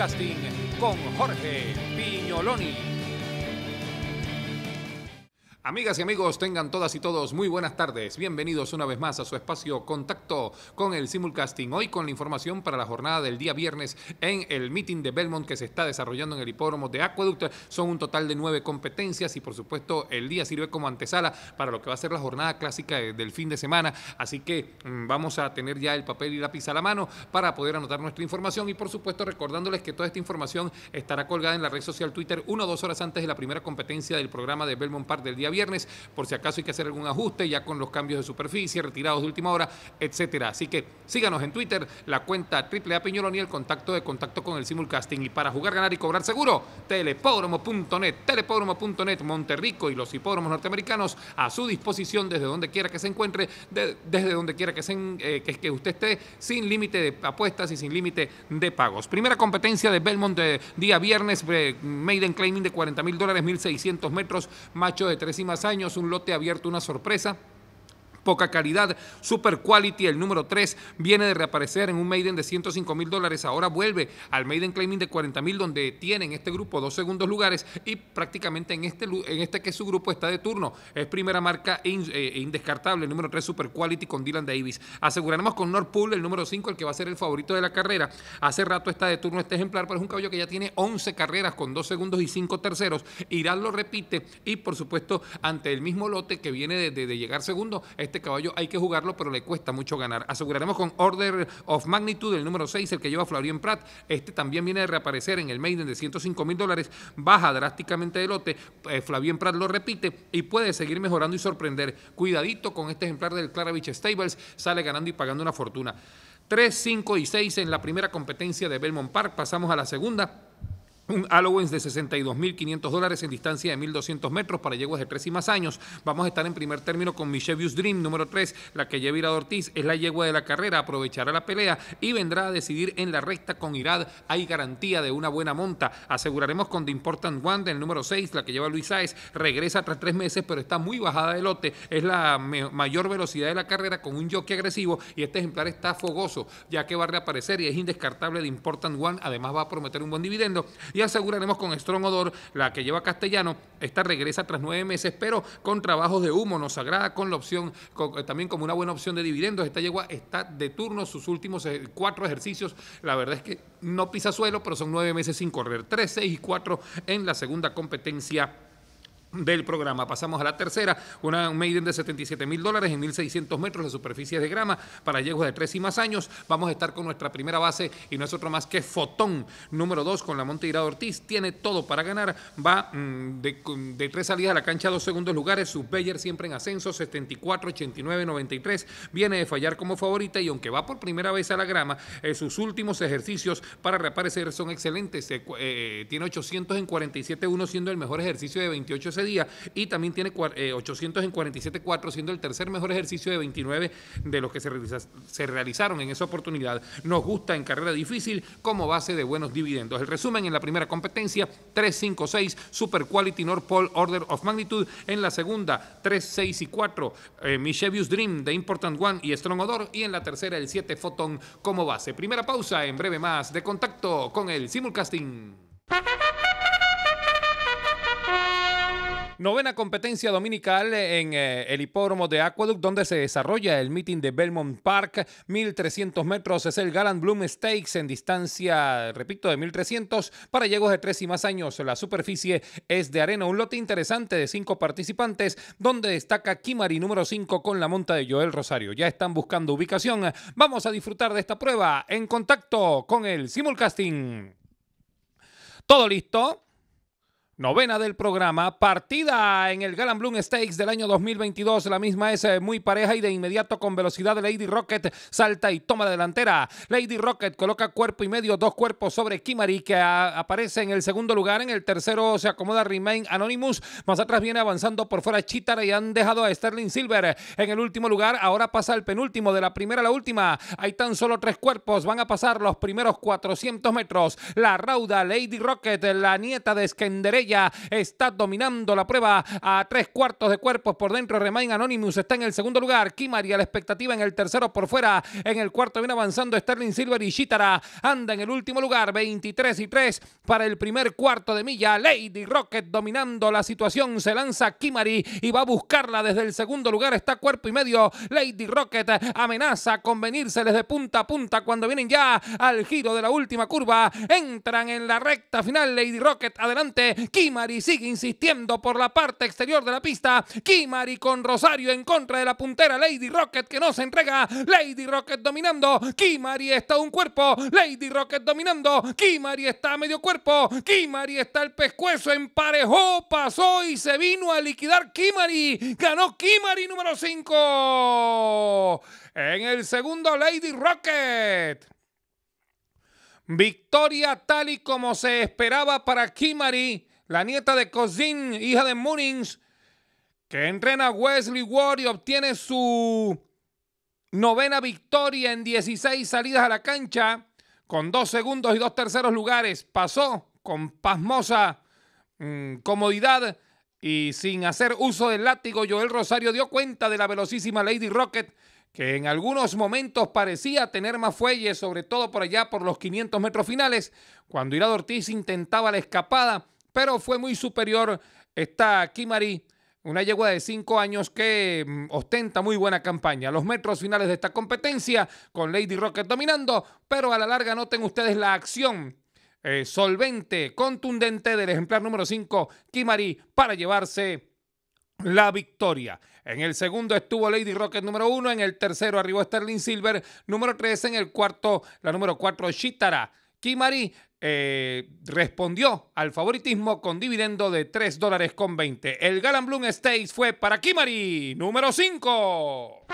casting con Jorge Piñoloni. Amigas y amigos, tengan todas y todos muy buenas tardes. Bienvenidos una vez más a su espacio Contacto con el Simulcasting. Hoy con la información para la jornada del día viernes en el meeting de Belmont que se está desarrollando en el hipódromo de Acueducto. Son un total de nueve competencias y por supuesto el día sirve como antesala para lo que va a ser la jornada clásica eh, del fin de semana. Así que mm, vamos a tener ya el papel y lápiz a la mano para poder anotar nuestra información y por supuesto recordándoles que toda esta información estará colgada en la red social Twitter una o dos horas antes de la primera competencia del programa de Belmont Park del día viernes viernes, por si acaso hay que hacer algún ajuste, ya con los cambios de superficie, retirados de última hora, etcétera. Así que síganos en Twitter, la cuenta triple A Piñolón y el contacto de contacto con el simulcasting. Y para jugar, ganar y cobrar seguro, telepódromo.net, telepódromo.net, Monterrico y los hipódromos norteamericanos a su disposición desde donde quiera que se encuentre, desde donde quiera que, se, eh, que, usted esté, sin límite de apuestas y sin límite de pagos. Primera competencia de Belmont de día viernes, eh, Maiden Claiming de cuarenta mil dólares, seiscientos metros, macho de tres y años un lote abierto, una sorpresa, poca calidad. Super Quality, el número 3, viene de reaparecer en un Maiden de 105 mil dólares. Ahora vuelve al Maiden Claiming de 40 mil, donde tienen este grupo dos segundos lugares y prácticamente en este, en este que su grupo está de turno. Es primera marca eh, indescartable, el número 3, Super Quality con Dylan Davis. Aseguraremos con north pool el número 5, el que va a ser el favorito de la carrera. Hace rato está de turno este ejemplar, pero es un caballo que ya tiene 11 carreras con dos segundos y cinco terceros. Irán lo repite y, por supuesto, ante el mismo lote que viene de, llegar segundo, este este caballo hay que jugarlo, pero le cuesta mucho ganar. Aseguraremos con Order of Magnitude, el número 6, el que lleva Florian Pratt. Este también viene de reaparecer en el Maiden de 105 mil dólares. Baja drásticamente de lote. Eh, Flavien Pratt lo repite y puede seguir mejorando y sorprender. Cuidadito con este ejemplar del Claravich Stables. Sale ganando y pagando una fortuna. 3, 5 y 6 en la primera competencia de Belmont Park. Pasamos a la segunda un allowance de 62.500 dólares en distancia de 1.200 metros para yeguas de 3 y más años. Vamos a estar en primer término con Michevius Dream número 3, la que lleva Irad Ortiz, es la yegua de la carrera, aprovechará la pelea y vendrá a decidir en la recta con Irad. Hay garantía de una buena monta. Aseguraremos con The Important One del número 6, la que lleva Luis Saez, regresa tras tres meses, pero está muy bajada de lote. Es la mayor velocidad de la carrera con un jockey agresivo y este ejemplar está fogoso, ya que va a reaparecer y es indescartable de Important One. Además va a prometer un buen dividendo y aseguraremos con Strong Odor, la que lleva castellano. Esta regresa tras nueve meses, pero con trabajos de humo, nos agrada con la opción, eh, también como una buena opción de dividendos. Esta yegua está de turno, sus últimos eh, cuatro ejercicios, la verdad es que no pisa suelo, pero son nueve meses sin correr, tres, seis y cuatro en la segunda competencia del programa. Pasamos a la tercera, una, maiden de 77 mil dólares en 1.600 metros de superficie de grama para yegos de tres y más años. Vamos a estar con nuestra primera base y no es otro más que Fotón, número dos con la Monteirado Ortiz. Tiene todo para ganar, va mm, de, tres salidas a la cancha dos segundos lugares, su bayer siempre en ascenso, 74, 89, 93. Viene de fallar como favorita y aunque va por primera vez a la grama, eh, sus últimos ejercicios para reaparecer son excelentes. Eh, tiene 800 en 47-1 siendo el mejor ejercicio de 28 día y también tiene 800 eh, en 47.4, siendo el tercer mejor ejercicio de 29 de los que se, realizaron en esa oportunidad. Nos gusta en carrera difícil como base de buenos dividendos. El resumen en la primera competencia, 356, Super Quality North Pole Order of Magnitude. En la segunda, 36 y 4, eh, Dream The Important One y Strong Odor. Y en la tercera, el 7 Photon como base. Primera pausa, en breve más de contacto con el simulcasting. Novena competencia dominical en eh, el hipódromo de Aqueduct, donde se desarrolla el meeting de Belmont Park. 1300 metros es el Gallant Bloom Stakes en distancia, repito, de 1300 para llegos de tres y más años. La superficie es de arena, un lote interesante de cinco participantes, donde destaca Kimari número 5 con la monta de Joel Rosario. Ya están buscando ubicación. Vamos a disfrutar de esta prueba en contacto con el simulcasting. Todo listo. Novena del programa, partida en el Gallant Bloom Stakes del año 2022. La misma es eh, muy pareja y de inmediato con velocidad Lady Rocket salta y toma delantera. Lady Rocket coloca cuerpo y medio, dos cuerpos sobre Kimari que aparece en el segundo lugar. En el tercero se acomoda Remain Anonymous. Más atrás viene avanzando por fuera Chitara y han dejado a Sterling Silver en el último lugar. Ahora pasa el penúltimo, de la primera a la última. Hay tan solo tres cuerpos. Van a pasar los primeros 400 metros. La rauda Lady Rocket, la nieta de Skenderella está dominando la prueba a tres cuartos de cuerpos por dentro. Remain Anonymous está en el segundo lugar. Kimari a la expectativa en el tercero por fuera. En el cuarto viene avanzando Sterling Silver y Shitara. Anda en el último lugar. 23 y 3 para el primer cuarto de milla. Lady Rocket dominando la situación. Se lanza Kimari y va a buscarla desde el segundo lugar. Está cuerpo y medio. Lady Rocket amenaza con venírseles de punta a punta cuando vienen ya al giro de la última curva. Entran en la recta final. Lady Rocket adelante. Kimari sigue insistiendo por la parte exterior de la pista. Kimari con Rosario en contra de la puntera Lady Rocket que no se entrega. Lady Rocket dominando. Kimari está un cuerpo. Lady Rocket dominando. Kimari está a medio cuerpo. Kimari está el pescuezo. Emparejó, pasó y se vino a liquidar Kimari. Ganó Kimari número 5. En el segundo Lady Rocket. Victoria tal y como se esperaba para Kimari la nieta de Cousin, hija de Moonings, que entrena a Wesley Ward y obtiene su novena victoria en 16 salidas a la cancha, con dos segundos y dos terceros lugares. Pasó con pasmosa mm, comodidad y sin hacer uso del látigo, Joel Rosario dio cuenta de la velocísima Lady Rocket, que en algunos momentos parecía tener más fuelle, sobre todo por allá por los 500 metros finales, cuando Irado Ortiz intentaba la escapada pero fue muy superior esta Kimari, una yegua de cinco años que mm, ostenta muy buena campaña. Los metros finales de esta competencia, con Lady Rocket dominando, pero a la larga noten ustedes la acción eh, solvente, contundente del ejemplar número 5, Kimari, para llevarse la victoria. En el segundo estuvo Lady Rocket número uno, en el tercero arribó Sterling Silver número tres en el cuarto la número cuatro, Shitara Kimari eh, respondió al favoritismo con dividendo de 3 dólares con 20. El Gallant Bloom Stakes fue para Kimari, número 5.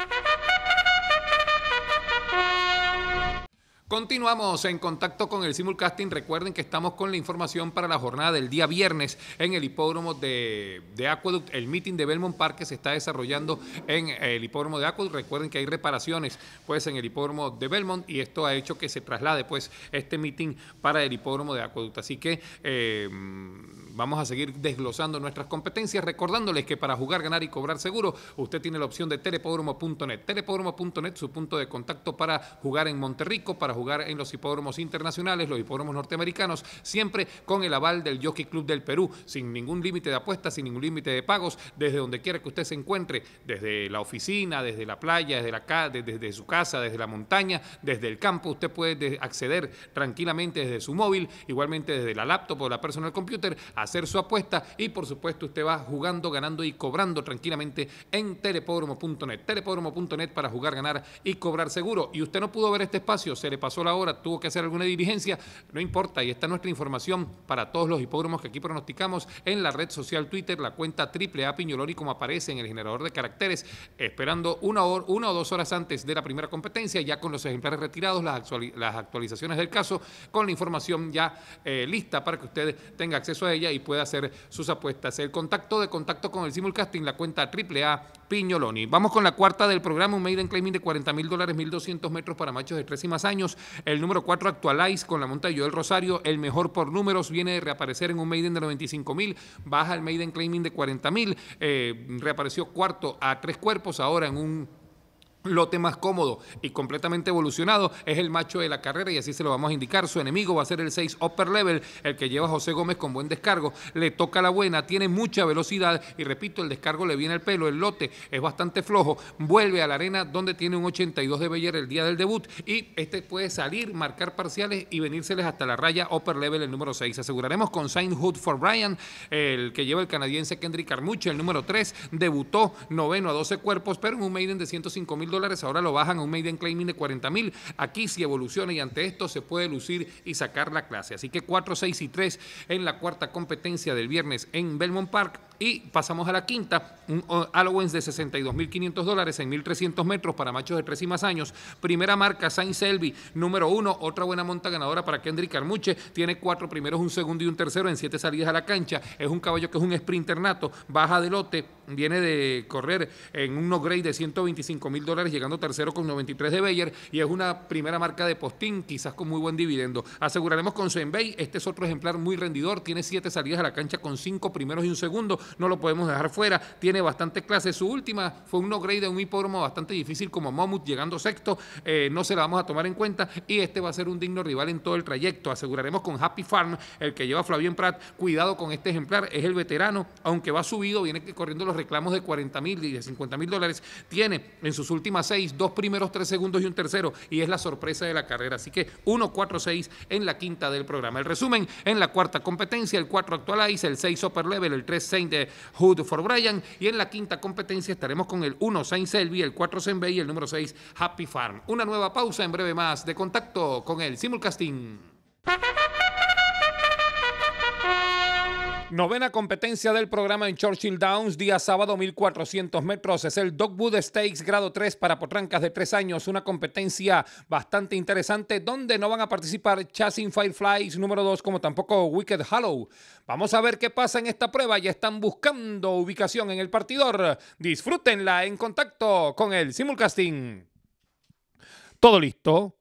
Continuamos en contacto con el simulcasting. Recuerden que estamos con la información para la jornada del día viernes en el hipódromo de, de Aqueduct. El meeting de Belmont Park se está desarrollando en el hipódromo de Aqueduct. Recuerden que hay reparaciones pues, en el hipódromo de Belmont y esto ha hecho que se traslade pues, este meeting para el hipódromo de Aqueduct. Así que eh, vamos a seguir desglosando nuestras competencias. Recordándoles que para jugar, ganar y cobrar seguro, usted tiene la opción de telepódromo.net. Telepódromo.net, su punto de contacto para jugar en Monterrico, para jugar en los hipódromos internacionales, los hipódromos norteamericanos, siempre con el aval del Jockey Club del Perú, sin ningún límite de apuestas, sin ningún límite de pagos, desde donde quiera que usted se encuentre, desde la oficina, desde la playa, desde, la, desde, desde su casa, desde la montaña, desde el campo, usted puede acceder tranquilamente desde su móvil, igualmente desde la laptop o la personal computer, hacer su apuesta y por supuesto usted va jugando, ganando y cobrando tranquilamente en telepódromo.net, telepódromo.net para jugar, ganar y cobrar seguro. Y usted no pudo ver este espacio, se le pasó la hora, tuvo que hacer alguna diligencia, no importa, y está nuestra información para todos los hipódromos que aquí pronosticamos en la red social Twitter, la cuenta triple A Piñoloni como aparece en el generador de caracteres, esperando una, hora, una o dos horas antes de la primera competencia, ya con los ejemplares retirados, las, actualizaciones del caso, con la información ya eh, lista para que usted tenga acceso a ella y pueda hacer sus apuestas. El contacto de contacto con el simulcasting, la cuenta triple A Piñoloni. Vamos con la cuarta del programa, un maiden claiming de 40 mil dólares, 1.200 metros para machos de tres y más años. El número 4, Actualize, con la monta de Joel Rosario. El mejor por números viene de reaparecer en un Maiden de 95 mil. Baja el Maiden Claiming de 40 mil. Eh, reapareció cuarto a tres cuerpos, ahora en un lote más cómodo y completamente evolucionado es el macho de la carrera y así se lo vamos a indicar. Su enemigo va a ser el 6 upper level, el que lleva José Gómez con buen descargo. Le toca la buena, tiene mucha velocidad y repito, el descargo le viene al pelo, el lote es bastante flojo. Vuelve a la arena donde tiene un 82 de Beller el día del debut y este puede salir, marcar parciales y venírseles hasta la raya upper level el número 6. Aseguraremos con Saint Hood for Brian, el que lleva el canadiense Kendrick Carmuche, el número 3, debutó noveno a 12 cuerpos, pero en un maiden de 105 mil ahora lo bajan a un maiden claiming de 40 mil. Aquí si evoluciona y ante esto se puede lucir y sacar la clase. Así que 4, 6 y 3 en la cuarta competencia del viernes en Belmont Park. Y pasamos a la quinta, un oh, Allowance de 62.500 dólares en 1.300 metros para machos de 3 y más años. Primera marca, Saint Selby, número uno, otra buena monta ganadora para Kendrick Armuche Tiene cuatro primeros, un segundo y un tercero en siete salidas a la cancha. Es un caballo que es un sprinter nato, baja de lote, viene de correr en un no grade de 125 mil dólares llegando tercero con 93 de Bayer y es una primera marca de postín, quizás con muy buen dividendo. Aseguraremos con Senbei, este es otro ejemplar muy rendidor, tiene siete salidas a la cancha con cinco primeros y un segundo, no lo podemos dejar fuera, tiene bastante clase. Su última fue un no-grade de un hipódromo bastante difícil como Mammoth, llegando sexto, eh, no se la vamos a tomar en cuenta y este va a ser un digno rival en todo el trayecto. Aseguraremos con Happy Farm, el que lleva Flavio Prat, cuidado con este ejemplar, es el veterano, aunque va subido, viene corriendo los reclamos de 40 mil y de 50 mil dólares, tiene en sus últimas 6, dos primeros, tres segundos y un tercero. Y es la sorpresa de la carrera. Así que 1, 4, 6 en la quinta del programa. El resumen en la cuarta competencia, el 4 Actualize, el 6 Super Level, el 3 Saint de Hood for Brian. Y en la quinta competencia estaremos con el 1 Saint Selby, el 4 B y el número 6 Happy Farm. Una nueva pausa en breve más de contacto con el simulcasting. Novena competencia del programa en Churchill Downs, día sábado, 1400 metros. Es el Dogwood Stakes grado 3 para potrancas de 3 años. Una competencia bastante interesante donde no van a participar Chasing Fireflies número 2, como tampoco Wicked Hollow. Vamos a ver qué pasa en esta prueba. Ya están buscando ubicación en el partidor. Disfrútenla en contacto con el simulcasting. Todo listo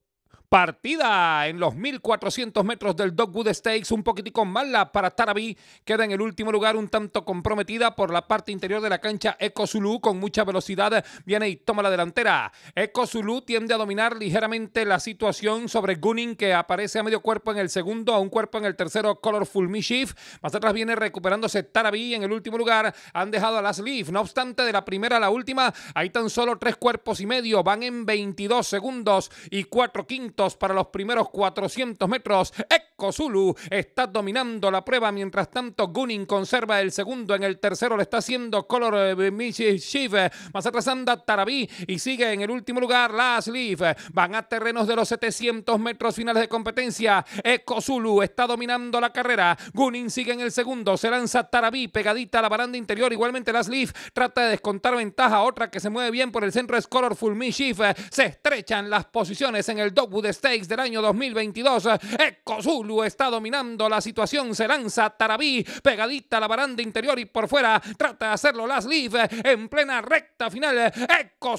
partida en los 1400 metros del Dogwood Stakes, un poquitico mala para Tarabí. queda en el último lugar un tanto comprometida por la parte interior de la cancha Eco Zulu con mucha velocidad, viene y toma la delantera. Eco Zulu tiende a dominar ligeramente la situación sobre Gunning que aparece a medio cuerpo en el segundo, a un cuerpo en el tercero Colorful Mishif, más atrás viene recuperándose Tarabí en el último lugar, han dejado a Las Leaf, no obstante de la primera a la última hay tan solo tres cuerpos y medio, van en 22 segundos y cuatro quintos para los primeros 400 metros. Kosulu está dominando la prueba. Mientras tanto, Gunning conserva el segundo. En el tercero le está haciendo Color eh, Mischief. Más atrás anda Tarabí y sigue en el último lugar Las Leaf. Van a terrenos de los 700 metros finales de competencia. Kosulu está dominando la carrera. Gunning sigue en el segundo. Se lanza Tarabí pegadita a la baranda interior. Igualmente Las Leaf trata de descontar ventaja. Otra que se mueve bien por el centro es Colorful Mischief. Se estrechan las posiciones en el Dogwood Stakes del año 2022. Eco está dominando la situación. Se lanza Tarabí, pegadita a la baranda interior y por fuera. Trata de hacerlo Las Leaf en plena recta final. Eco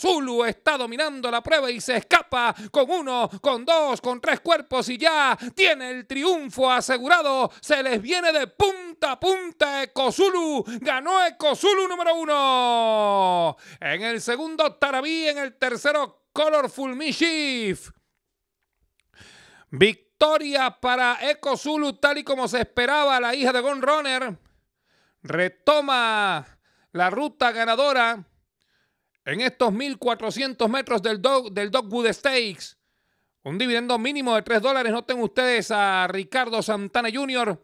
está dominando la prueba y se escapa con uno, con dos, con tres cuerpos y ya tiene el triunfo asegurado. Se les viene de punta a punta Eco Ganó Eco número uno. En el segundo Tarabí, en el tercero Colorful Mischief victoria para Eco Zulu, tal y como se esperaba. La hija de Gon Runner retoma la ruta ganadora en estos 1.400 metros del, del Dogwood Stakes. Un dividendo mínimo de 3 dólares. Noten ustedes a Ricardo Santana Jr.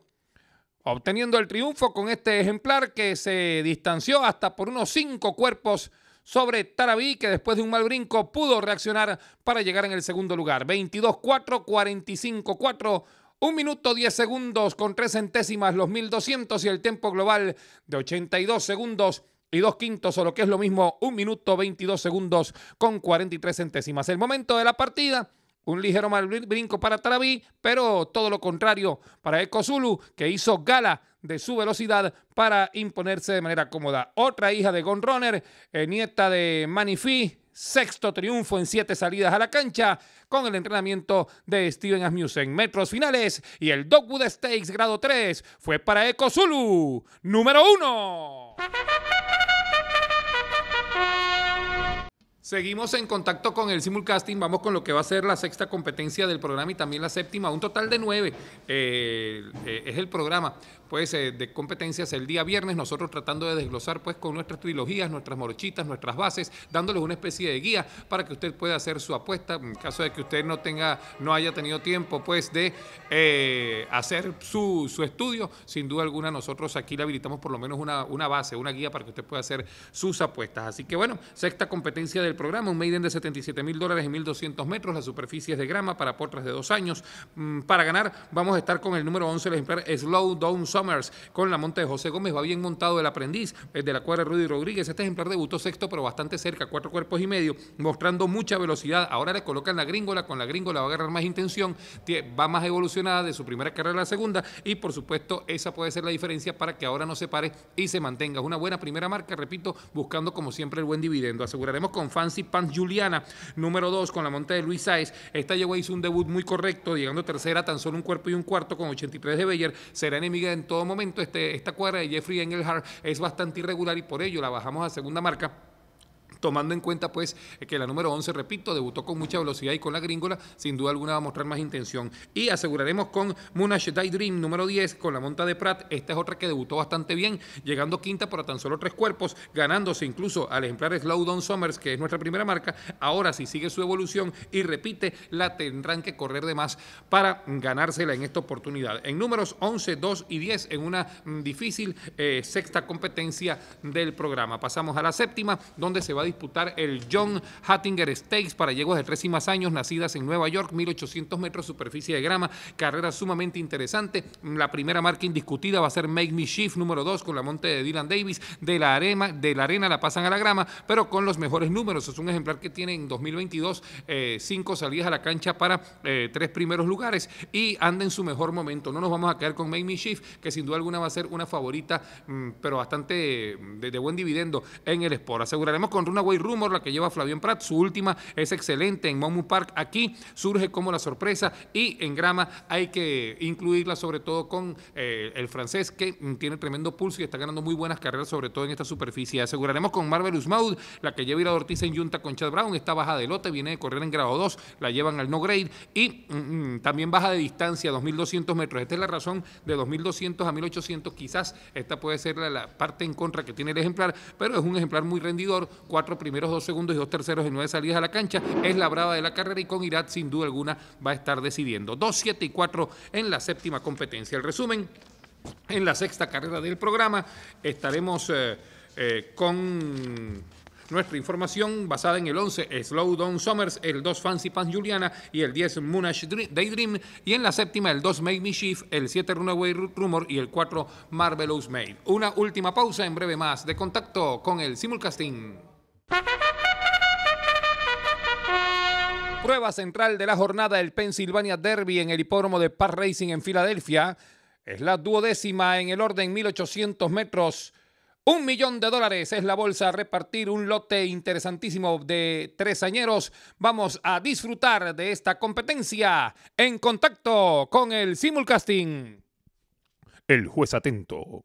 obteniendo el triunfo con este ejemplar que se distanció hasta por unos 5 cuerpos sobre Tarabí, que después de un mal brinco pudo reaccionar para llegar en el segundo lugar. 22-4, 45-4. Un minuto 10 segundos con tres centésimas los 1200 y el tiempo global de 82 segundos y dos quintos, o lo que es lo mismo, un minuto 22 segundos con 43 centésimas. El momento de la partida. Un ligero mal brinco para Tarabí, pero todo lo contrario para Ecosulu, que hizo gala de su velocidad para imponerse de manera cómoda. Otra hija de Gon Runner, eh, nieta de Manifi, sexto triunfo en siete salidas a la cancha con el entrenamiento de Steven Asmussen. Metros finales y el Dogwood Stakes grado 3 fue para eco Zulu, número 1. Seguimos en contacto con el simulcasting, vamos con lo que va a ser la sexta competencia del programa y también la séptima, un total de nueve eh, eh, es el programa pues eh, de competencias el día viernes, nosotros tratando de desglosar pues con nuestras trilogías, nuestras morochitas, nuestras bases, dándoles una especie de guía para que usted pueda hacer su apuesta, en caso de que usted no tenga, no haya tenido tiempo pues de hacer su, estudio, sin duda alguna nosotros aquí le habilitamos por lo menos una, base, una guía para que usted pueda hacer sus apuestas. Así que bueno, sexta competencia del programa, un maiden de 77 mil dólares en 1.200 metros, la superficie es de grama para potras de dos años. Mm, para ganar vamos a estar con el número 11, el ejemplar Slow Down Summers, con la monta de José Gómez, va bien montado el aprendiz, el eh, de la cuadra Rudy Rodríguez. Este ejemplar debutó sexto, pero bastante cerca, cuatro cuerpos y medio, mostrando mucha velocidad. Ahora le colocan la gringola, con la gringola va a agarrar más intención, va más evolucionada de su primera carrera a la segunda y por supuesto esa puede ser la diferencia para que ahora no se pare y se mantenga. Una buena primera marca, repito, buscando como siempre el buen dividendo. Aseguraremos con Pansy Pants Juliana, número 2 con la monta de Luis Saez. Esta llegó hizo un debut muy correcto, llegando tercera, tan solo un cuerpo y un cuarto con 83 de Beyer. Será enemiga en todo momento. Este, esta cuadra de Jeffrey Engelhardt es bastante irregular y por ello la bajamos a segunda marca tomando en cuenta pues que la número 11, repito, debutó con mucha velocidad y con la gringola, sin duda alguna va a mostrar más intención. Y aseguraremos con Munash Dream, número 10, con la monta de Pratt, Esta es otra que debutó bastante bien, llegando quinta para tan solo tres cuerpos, ganándose incluso al ejemplar Slowdown Summers, que es nuestra primera marca. Ahora, si sigue su evolución y repite, la tendrán que correr de más para ganársela en esta oportunidad. En números 11, 2 y 10, en una mm, difícil eh, sexta competencia del programa. Pasamos a la séptima, donde se va a disputar el John Hattinger Stakes para yeguas de tres y más años nacidas en Nueva York, 1800 metros superficie de grama, carrera sumamente interesante. La primera marca indiscutida va a ser Make Me Shift número dos con la monte de Dylan Davis. De la, arena, de la arena la pasan a la grama, pero con los mejores números. Es un ejemplar que tiene en 2022 eh, cinco salidas a la cancha para eh, tres primeros lugares y anda en su mejor momento. No nos vamos a quedar con Make Me Shift, que sin duda alguna va a ser una favorita, mm, pero bastante mm, de, de buen dividendo en el Sport. Aseguraremos con Runa Way Rumor, la que lleva Flavio Pratt, Su última es excelente en Momu Park. Aquí surge como la sorpresa y en grama hay que incluirla sobre todo con eh, el francés que tiene tremendo pulso y está ganando muy buenas carreras, sobre todo en esta superficie. Aseguraremos con Marvelous Maud la que lleva Ira Ortiz en Junta con Chad Brown. Está baja de lote, viene de correr en grado 2, la llevan al no grade y mm, mm, también baja de distancia, 2200 metros. Esta es la razón de 2200 a 1800. Quizás esta puede ser la, parte en contra que tiene el ejemplar, pero es un ejemplar muy rendidor. 4 primeros, dos segundos y dos terceros en nueve salidas a la cancha. Es la brava de la carrera y con Irat sin duda alguna va a estar decidiendo. dos siete y cuatro en la séptima competencia. El resumen, en la sexta carrera del programa estaremos eh, eh, con... Nuestra información basada en el 11 Slow Down Summers, el 2 Fancy Pants Juliana y el 10 Munash Daydream. Y en la séptima el 2 Make Me Shift, el 7 Runaway Rumor y el 4 Marvelous Mail. Una última pausa en breve más de contacto con el simulcasting. Prueba central de la jornada del Pennsylvania Derby en el hipódromo de Park Racing en Filadelfia. Es la duodécima en el orden 1800 metros. Un millón de dólares es la bolsa a repartir un lote interesantísimo de tres añeros. Vamos a disfrutar de esta competencia en contacto con el simulcasting. El juez atento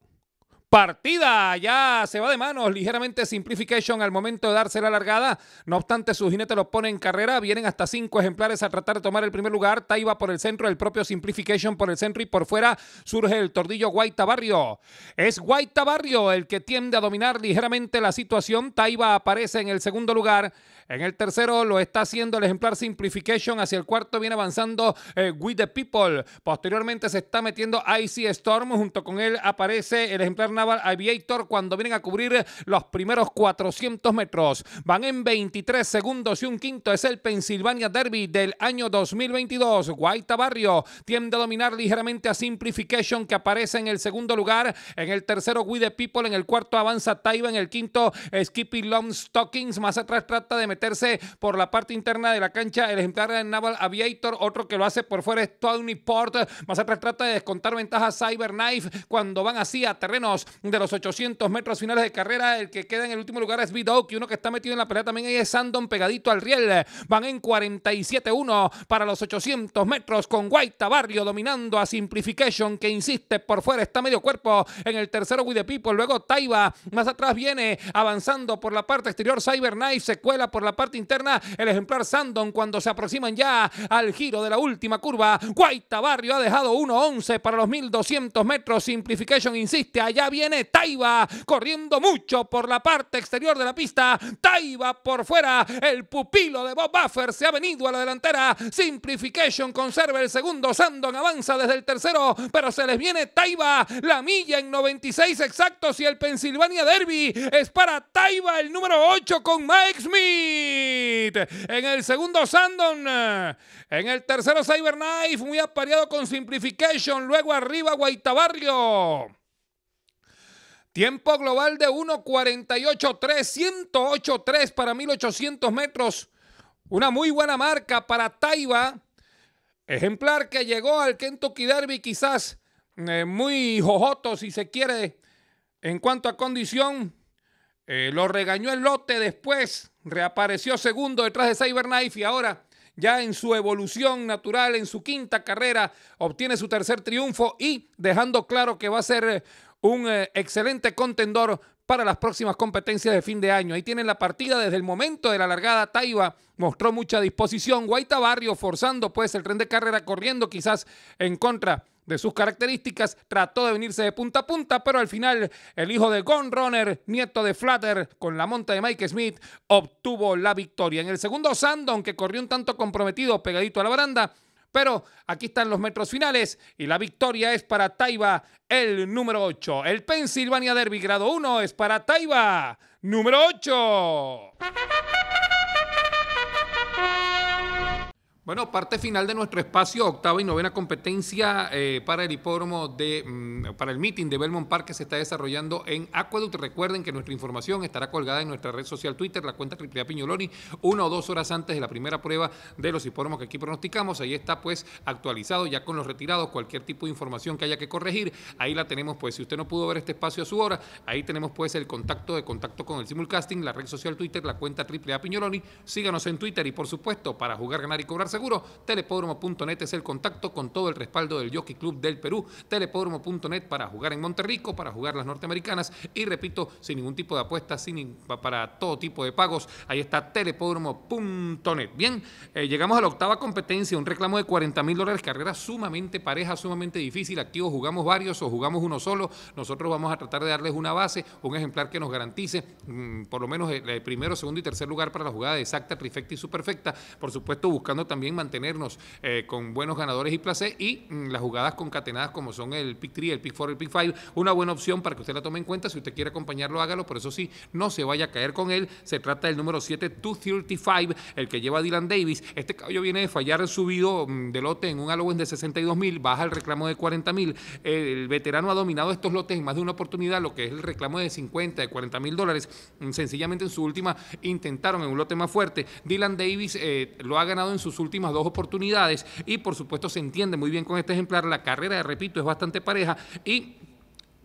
partida. Ya se va de manos, ligeramente Simplification al momento de darse la largada. No obstante, su jinete lo pone en carrera. Vienen hasta cinco ejemplares a tratar de tomar el primer lugar. Taiba por el centro, el propio Simplification por el centro y por fuera surge el tordillo Guaita Barrio. Es Guaita Barrio el que tiende a dominar ligeramente la situación. Taiba aparece en el segundo lugar. En el tercero lo está haciendo el ejemplar Simplification. Hacia el cuarto viene avanzando eh, With the People. Posteriormente se está metiendo Icy Storm. Junto con él aparece el ejemplar Naval Aviator cuando vienen a cubrir los primeros 400 metros. Van en 23 segundos y un quinto es el Pennsylvania Derby del año 2022. Guaita Barrio tiende a dominar ligeramente a Simplification que aparece en el segundo lugar. En el tercero, We the People. En el cuarto, avanza Taiba. En el quinto, Skippy Long Stockings. Más atrás trata de meterse por la parte interna de la cancha el ejemplar de Naval Aviator. Otro que lo hace por fuera es Tony Port. Más atrás trata de descontar ventajas. Cyber cuando van así a terrenos de los 800 metros finales de carrera. El que queda en el último lugar es Vidal, que uno que está metido en la pelea también ahí es Sandon pegadito al riel. Van en 47-1 para los 800 metros con Guaita Barrio dominando a Simplification que insiste por fuera, está medio cuerpo en el tercero with The People. Luego Taiba más atrás viene avanzando por la parte exterior. Cyber se cuela por la parte interna. El ejemplar Sandon cuando se aproximan ya al giro de la última curva. Guaita Barrio ha dejado 1-11 para los 1200 metros. Simplification insiste allá viene Taiba corriendo mucho por la parte exterior de la pista. Taiba por fuera. El pupilo de Bob Buffer se ha venido a la delantera. Simplification conserva el segundo. Sandon avanza desde el tercero, pero se les viene Taiba. La milla en 96 exactos y el Pennsylvania Derby es para Taiba, el número 8 con Mike Smith. En el segundo Sandon. En el tercero Cyberknife, muy apareado con Simplification. Luego arriba Guaitabarrio. Tiempo global de 1.48.3, 108.3 para 1800 metros. Una muy buena marca para Taiba. Ejemplar que llegó al Kentucky Derby quizás eh, muy jojoto si se quiere en cuanto a condición. Eh, lo regañó el lote después, reapareció segundo detrás de Cyberknife y ahora ya en su evolución natural, en su quinta carrera, obtiene su tercer triunfo y dejando claro que va a ser eh, un eh, excelente contendor para las próximas competencias de fin de año. Ahí tienen la partida desde el momento de la largada. Taiba mostró mucha disposición. Guaita Barrio forzando pues el tren de carrera, corriendo quizás en contra de sus características, trató de venirse de punta a punta, pero al final el hijo de Gone Runner, nieto de Flatter, con la monta de Mike Smith, obtuvo la victoria. En el segundo, Sandon, que corrió un tanto comprometido pegadito a la baranda, pero aquí están los metros finales y la victoria es para Taiba, el número 8. El Pennsylvania Derby grado 1 es para Taiba, número 8. Bueno, parte final de nuestro espacio, octava y novena competencia eh, para el hipódromo de, mm, para el meeting de Belmont Park que se está desarrollando en Aqueduct. Recuerden que nuestra información estará colgada en nuestra red social Twitter, la cuenta Triple Piñoloni, una o dos horas antes de la primera prueba de los hipódromos que aquí pronosticamos. Ahí está pues actualizado ya con los retirados, cualquier tipo de información que haya que corregir, ahí la tenemos pues. Si usted no pudo ver este espacio a su hora, ahí tenemos pues el contacto de contacto con el simulcasting, la red social Twitter, la cuenta Triple Piñoloni. Síganos en Twitter y por supuesto para jugar, ganar y cobrarse seguro. Telepódromo.net es el contacto con todo el respaldo del Jockey Club del Perú. Telepódromo.net para jugar en Monterrico, para jugar las norteamericanas y repito, sin ningún tipo de apuestas, sin, para todo tipo de pagos. Ahí está telepódromo.net. Bien, eh, llegamos a la octava competencia, un reclamo de 40 mil dólares, carrera sumamente pareja, sumamente difícil. Aquí o jugamos varios o jugamos uno solo. Nosotros vamos a tratar de darles una base, un ejemplar que nos garantice mm, por lo menos el, primero, segundo y tercer lugar para la jugada exacta, perfecta y superfecta. Por supuesto, buscando también mantenernos eh, con buenos ganadores y placer y mm, las jugadas concatenadas como son el pick 3, el pick 4, el pick 5, una buena opción para que usted la tome en cuenta. Si usted quiere acompañarlo, hágalo, por eso sí, no se vaya a caer con él. Se trata del número 7, 235, el que lleva Dylan Davis. Este caballo viene de fallar subido mm, de lote en un Halloween de 62 mil, baja el reclamo de 40 mil. El veterano ha dominado estos lotes en más de una oportunidad, lo que es el reclamo de 50, de 40 mil dólares. Sencillamente en su última intentaron en un lote más fuerte. Dylan Davis eh, lo ha ganado en sus últimas dos oportunidades y por supuesto se entiende muy bien con este ejemplar. La carrera, repito, es bastante pareja y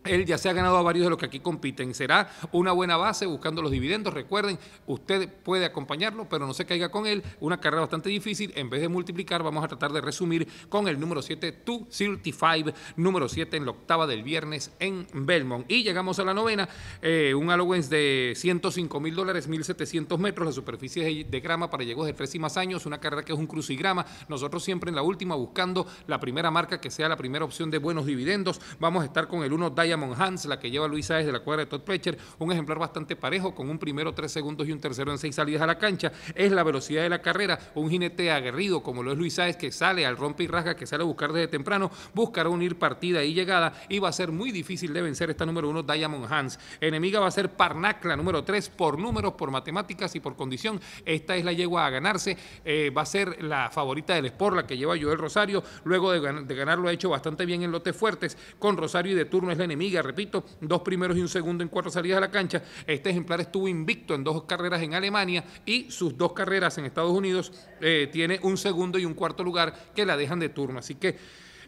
él ya se ha ganado a varios de los que aquí compiten. Será una buena base buscando los dividendos. Recuerden, usted puede acompañarlo, pero no se caiga con él. Una carrera bastante difícil. En vez de multiplicar, vamos a tratar de resumir con el número 7, 235, número 7 en la octava del viernes en Belmont. Y llegamos a la novena, eh, un Halloween de 105 mil dólares, 1700 metros, la superficie de grama para llegos de tres y más años. Una carrera que es un crucigrama. Nosotros siempre en la última buscando la primera marca que sea la primera opción de buenos dividendos. Vamos a estar con el 1, Daya Diamond Hans, la que lleva Luis Sáez de la cuadra de Todd Pletcher, un ejemplar bastante parejo, con un primero tres segundos y un tercero en seis salidas a la cancha, es la velocidad de la carrera, un jinete aguerrido como lo es Luis Sáez, que sale al rompe y rasga, que sale a buscar desde temprano, buscará unir partida y llegada, y va a ser muy difícil de vencer esta número uno, Diamond Hans. Enemiga va a ser Parnacla, número tres, por números, por matemáticas y por condición, esta es la yegua a ganarse, eh, va a ser la favorita del Sport, la que lleva Joel Rosario, luego de, de ganar lo ha hecho bastante bien en lotes fuertes, con Rosario y de turno es la enemiga repito, dos primeros y un segundo en cuatro salidas a la cancha. Este ejemplar estuvo invicto en dos carreras en Alemania y sus dos carreras en Estados Unidos eh, tiene un segundo y un cuarto lugar que la dejan de turno. Así que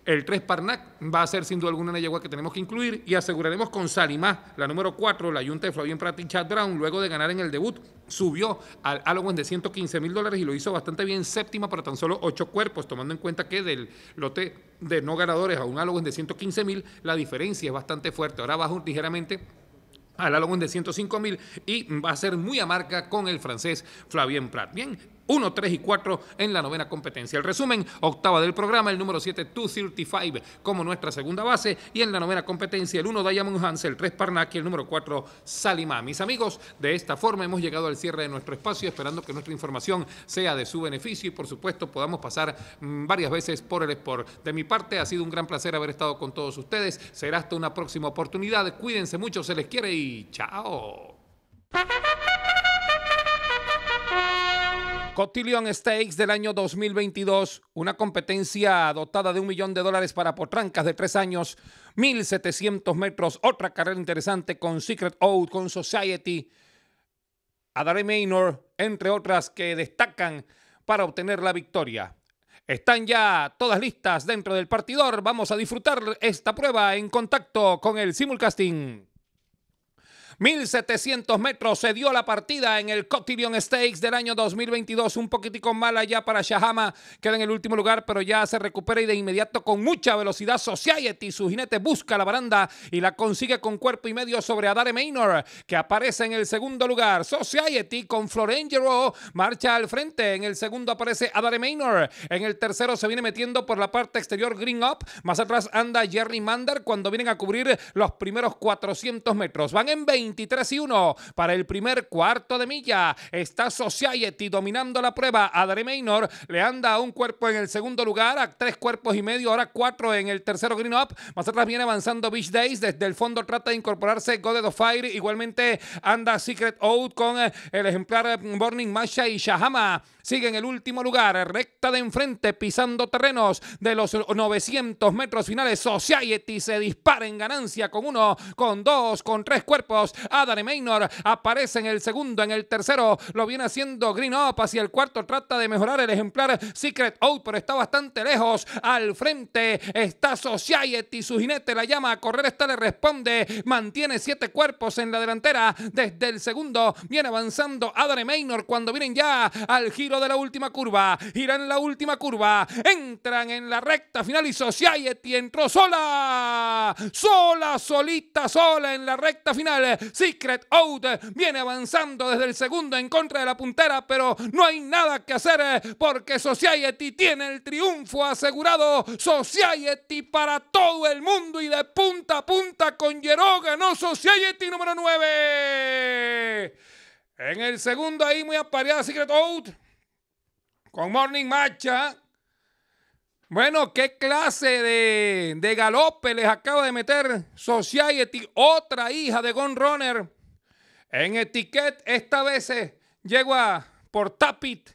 el 3 Parnac va a ser sin duda alguna una yegua que tenemos que incluir y aseguraremos con Salimá, la número 4, la yunta de Flavien Prat y Chad Brown, luego de ganar en el debut, subió al álbum de 115 mil dólares y lo hizo bastante bien, séptima para tan solo ocho cuerpos, tomando en cuenta que del lote de no ganadores a un álbum de 115 mil, la diferencia es bastante fuerte. Ahora baja ligeramente al álbum de 105 mil y va a ser muy a marca con el francés Flavien Prat. Bien, 1, 3 y 4 en la novena competencia. El resumen, octava del programa, el número 7, 235 como nuestra segunda base y en la novena competencia el 1, Diamond Hansel el 3, Parnaki, el número 4, Salima. Mis amigos, de esta forma hemos llegado al cierre de nuestro espacio esperando que nuestra información sea de su beneficio y por supuesto podamos pasar mm, varias veces por el sport. De mi parte ha sido un gran placer haber estado con todos ustedes. Será hasta una próxima oportunidad. Cuídense mucho, se les quiere y chao. Cotillion Stakes del año 2022, una competencia dotada de un millón de dólares para potrancas de tres años, 1700 metros, otra carrera interesante con Secret Out, con Society, Adare Maynor, entre otras que destacan para obtener la victoria. Están ya todas listas dentro del partidor. Vamos a disfrutar esta prueba en contacto con el simulcasting. 1700 metros se dio la partida en el Cotillion Stakes del año 2022. Un poquitico mal allá para Shahama. Queda en el último lugar, pero ya se recupera y de inmediato con mucha velocidad Society. Su jinete busca la baranda y la consigue con cuerpo y medio sobre Adare Maynor, que aparece en el segundo lugar. Society con Florengero marcha al frente. En el segundo aparece Adare Maynor. En el tercero se viene metiendo por la parte exterior Green Up. Más atrás anda Jerry Mander cuando vienen a cubrir los primeros 400 metros. Van en 20 23 y 1 para el primer cuarto de milla. Está Society dominando la prueba. Adri Maynor le anda un cuerpo en el segundo lugar, a tres cuerpos y medio, ahora cuatro en el tercero Green Up. Más atrás viene avanzando Beach Days. Desde el fondo trata de incorporarse God of Fire. Igualmente anda Secret Out con eh, el ejemplar eh, Burning Masha y Shahama. Sigue en el último lugar, recta de enfrente, pisando terrenos de los 900 metros finales. Society se dispara en ganancia con uno, con dos, con tres cuerpos Adane Maynor aparece en el segundo, en el tercero lo viene haciendo Green Ops y el cuarto, trata de mejorar el ejemplar Secret Out, pero está bastante lejos. Al frente está Society, su jinete la llama a correr, esta le responde, mantiene siete cuerpos en la delantera desde el segundo, viene avanzando Adane Maynor cuando vienen ya al giro de la última curva, giran la última curva, entran en la recta final y Society entró sola, sola, solita, sola en la recta final, Secret Out viene avanzando desde el segundo en contra de la puntera, pero no hay nada que hacer eh, porque Society tiene el triunfo asegurado. Society para todo el mundo y de punta a punta con Yeroga, ganó Society número 9. En el segundo ahí muy apareada Secret Out con Morning Matcha. ¿ah? Bueno, ¿qué clase de, galope les acaba de meter Society, otra hija de Gone Runner? En etiquet, esta vez eh, llegó por Tapit.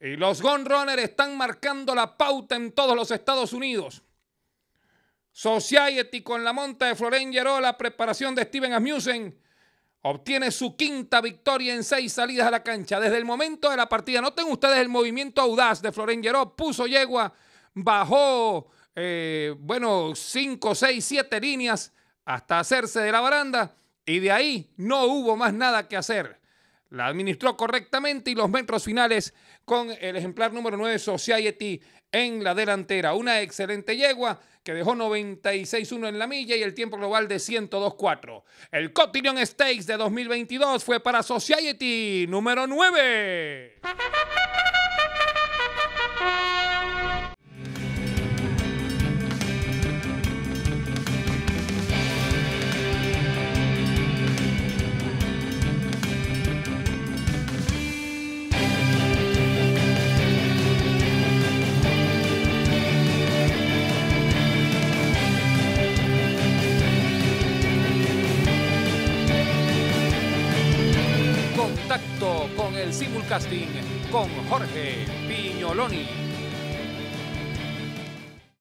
Y los Gone Runner están marcando la pauta en todos los Estados Unidos. Society con la monta de Florent la preparación de Steven Asmussen, obtiene su quinta victoria en seis salidas a la cancha. Desde el momento de la partida, noten ustedes el movimiento audaz de Florent puso yegua bajó, eh, bueno, 5, 6, 7 líneas hasta hacerse de la baranda y de ahí no hubo más nada que hacer. La administró correctamente y los metros finales con el ejemplar número 9 Society en la delantera. Una excelente yegua que dejó 96-1 en la milla y el tiempo global de 102-4. El Cotillion Stakes de 2022 fue para Society número 9. casting con Jorge Piñoloni.